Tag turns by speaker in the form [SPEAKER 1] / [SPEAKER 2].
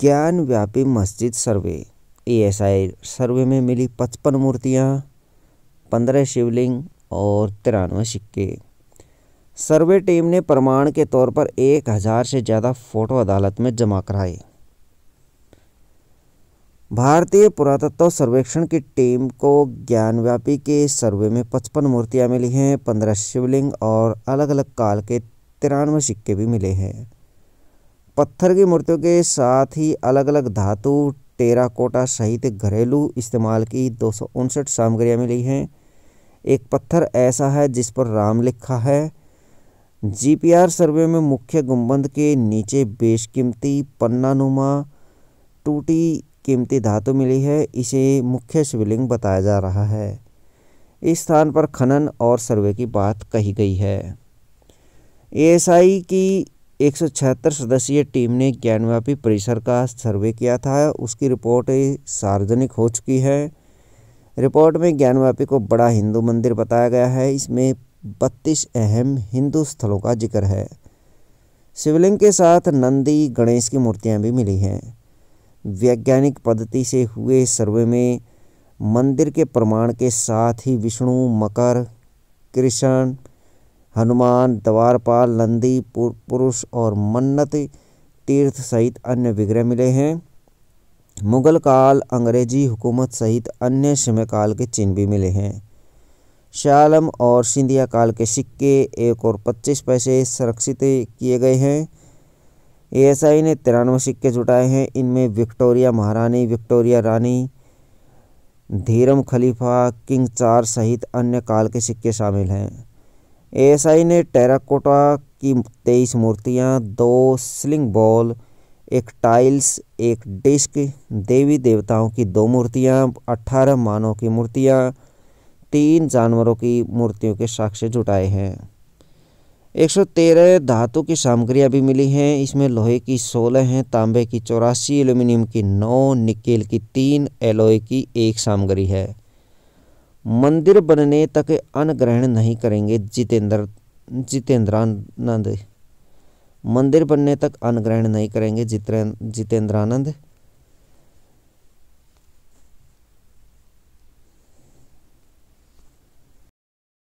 [SPEAKER 1] ज्ञान व्यापी मस्जिद सर्वे एस आई सर्वे में मिली पचपन मूर्तियाँ पंद्रह शिवलिंग और तिरानवे सिक्के सर्वे टीम ने प्रमाण के तौर पर एक हज़ार से ज़्यादा फ़ोटो अदालत में जमा कराए भारतीय पुरातत्व सर्वेक्षण की टीम को ज्ञानव्यापी के सर्वे में पचपन मूर्तियां मिली हैं पंद्रह शिवलिंग और अलग अलग काल के तिरानवे सिक्के भी मिले हैं पत्थर की मूर्तियों के साथ ही अलग अलग धातु टेराकोटा सहित घरेलू इस्तेमाल की दो सामग्रियाँ मिली हैं एक पत्थर ऐसा है जिस पर राम लिखा है जीपीआर सर्वे में मुख्य गुंबद के नीचे बेशकीमती पन्नानुमा टूटी कीमती धातु मिली है इसे मुख्य शिवलिंग बताया जा रहा है इस स्थान पर खनन और सर्वे की बात कही गई है एएसआई की एक सदस्यीय टीम ने ज्ञानव्यापी परिसर का सर्वे किया था उसकी रिपोर्ट सार्वजनिक हो चुकी है रिपोर्ट में ज्ञानव्यापी को बड़ा हिंदू मंदिर बताया गया है इसमें बत्तीस अहम हिंदू स्थलों का जिक्र है शिवलिंग के साथ नंदी गणेश की मूर्तियां भी मिली हैं वैज्ञानिक पद्धति से हुए सर्वे में मंदिर के प्रमाण के साथ ही विष्णु मकर कृष्ण हनुमान द्वारपाल नंदी पुरुष और मन्नत तीर्थ सहित अन्य विग्रह मिले हैं मुगल काल अंग्रेजी हुकूमत सहित अन्य समय काल के चिन्ह भी मिले हैं शालम और सिंधिया काल के सिक्के एक और पच्चीस पैसे संरक्षित किए गए हैं एएसआई ने तिरानवे सिक्के जुटाए हैं इनमें विक्टोरिया महारानी विक्टोरिया रानी धीरम खलीफा किंग चार सहित अन्य काल के सिक्के शामिल हैं एएसआई ने टेराकोटा की तेईस मूर्तियां, दो स्लिंग बॉल एक टाइल्स एक डिस्क देवी देवताओं की दो मूर्तियां अट्ठारह मानव की मूर्तियां तीन जानवरों की मूर्तियों के साक्ष्य जुटाए हैं 113 धातु की सामग्रियां भी मिली हैं इसमें लोहे की 16 हैं तांबे की चौरासी एल्यूमिनियम की 9 निकेल की 3 एलोए की एक सामग्री है मंदिर बनने तक अन्न ग्रहण नहीं करेंगे जितेंद्र जितेंद्रानंद मंदिर बनने तक अन्न ग्रहण नहीं करेंगे जितेंद्रानंद